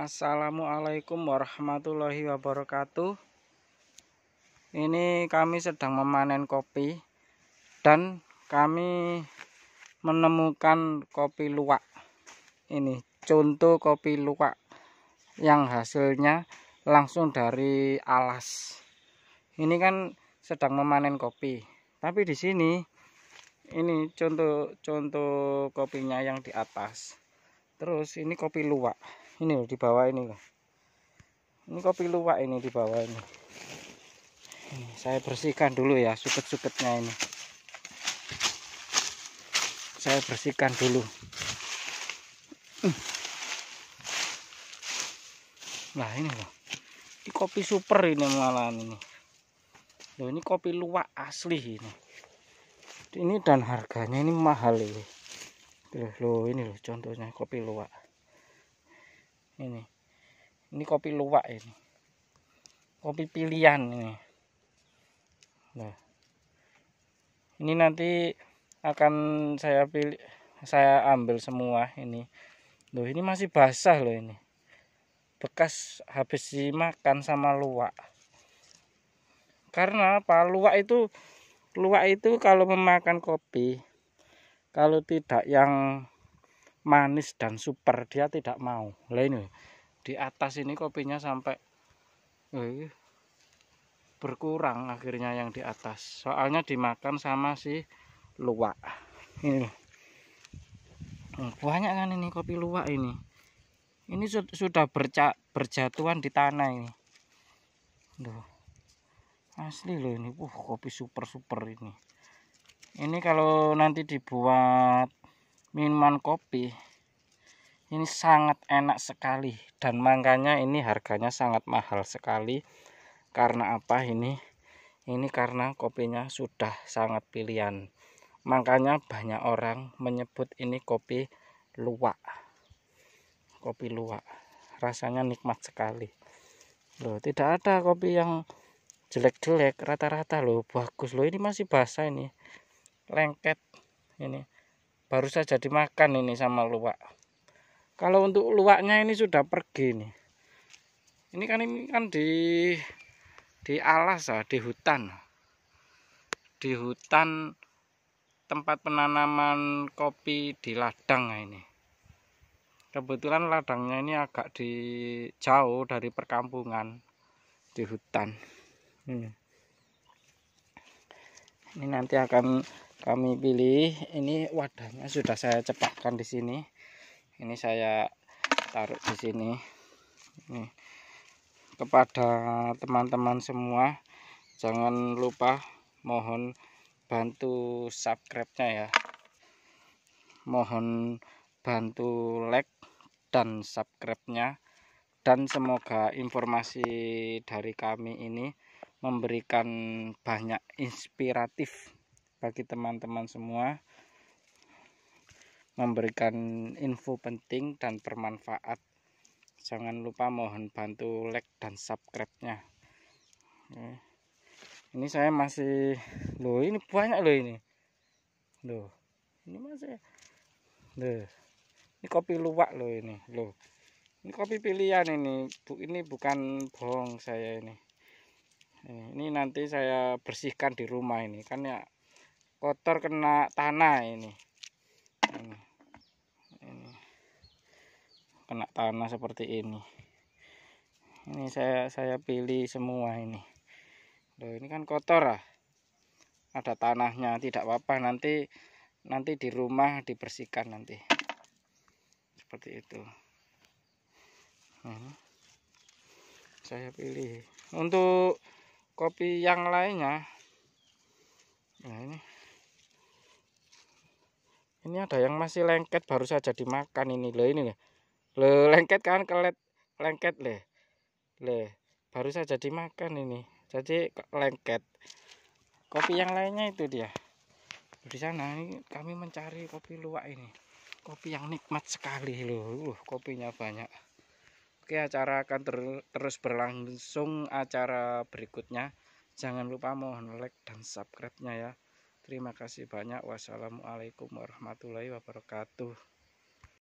Assalamualaikum warahmatullahi wabarakatuh Ini kami sedang memanen kopi Dan kami menemukan kopi luwak Ini contoh kopi luwak Yang hasilnya langsung dari alas Ini kan sedang memanen kopi Tapi di sini Ini contoh-contoh kopinya yang di atas Terus ini kopi luwak ini di bawah ini loh ini kopi luwak ini di bawah ini, ini saya bersihkan dulu ya suket-suketnya ini saya bersihkan dulu nah ini loh ini kopi super ini malam ini loh ini kopi luwak asli ini ini dan harganya ini mahal ini loh, loh ini loh contohnya kopi luwak ini ini kopi luwak ini kopi pilihan ini nah ini nanti akan saya pilih saya ambil semua ini loh ini masih basah loh ini bekas habis dimakan sama luwak karena apa luwak itu luwak itu kalau memakan kopi kalau tidak yang manis dan super dia tidak mau lah di atas ini kopinya sampai eh, berkurang akhirnya yang di atas soalnya dimakan sama si luwak ini hmm, banyak kan ini kopi luwak ini ini sudah berca berjatuhan di tanah ini Duh. asli loh ini uh kopi super super ini ini kalau nanti dibuat minuman kopi ini sangat enak sekali dan makanya ini harganya sangat mahal sekali karena apa ini ini karena kopinya sudah sangat pilihan makanya banyak orang menyebut ini kopi luwak kopi luwak rasanya nikmat sekali loh tidak ada kopi yang jelek-jelek rata-rata loh bagus loh ini masih basah ini lengket ini baru saja dimakan ini sama luwak kalau untuk luwaknya ini sudah pergi nih ini kan ini kan di di alas ya di hutan di hutan tempat penanaman kopi di ladang ah ini kebetulan ladangnya ini agak di jauh dari perkampungan di hutan hmm. ini nanti akan kami pilih ini wadahnya sudah saya cepatkan di sini ini saya taruh di sini ini kepada teman-teman semua jangan lupa mohon bantu subscribe-nya ya mohon bantu like dan subscribe-nya dan semoga informasi dari kami ini memberikan banyak inspiratif bagi teman-teman semua memberikan info penting dan bermanfaat. Jangan lupa mohon bantu like dan subscribe-nya. Ini saya masih loh ini banyak loh ini. Loh, ini masih loh. Ini kopi luwak loh ini, loh. Ini kopi pilihan ini. Bu ini bukan bohong saya ini. Ini nanti saya bersihkan di rumah ini kan ya kotor kena tanah ini ini, ini. kena tanah seperti ini ini saya saya pilih semua ini Loh, ini kan kotor ah ada tanahnya tidak apa-apa nanti nanti di rumah dibersihkan nanti seperti itu ini. saya pilih untuk kopi yang lainnya nah ini ini ada yang masih lengket baru saja dimakan ini loh ini loh le lengket kan kelet lengket leh leh, baru saja dimakan ini jadi lengket kopi yang lainnya itu dia di sana ini kami mencari kopi luwak ini kopi yang nikmat sekali loh uh, kopinya banyak oke acara akan ter terus berlangsung acara berikutnya jangan lupa mohon like dan subscribe nya ya Terima kasih banyak. Wassalamualaikum warahmatullahi wabarakatuh.